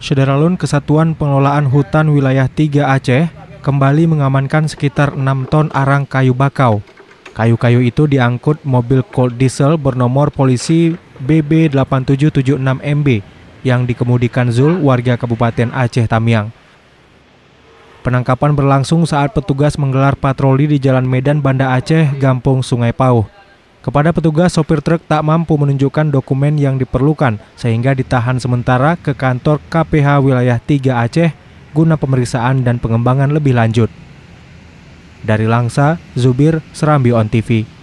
Sederalun Kesatuan Pengelolaan Hutan Wilayah 3 Aceh kembali mengamankan sekitar 6 ton arang kayu bakau. Kayu-kayu itu diangkut mobil Cold Diesel bernomor polisi BB8776MB yang dikemudikan Zul warga Kabupaten Aceh Tamiang. Penangkapan berlangsung saat petugas menggelar patroli di Jalan Medan Banda Aceh, Gampung Sungai Pau. Kepada petugas, sopir truk tak mampu menunjukkan dokumen yang diperlukan sehingga ditahan sementara ke kantor KPH wilayah 3 Aceh guna pemeriksaan dan pengembangan lebih lanjut. Dari Langsa, Zubir, Serambi On TV.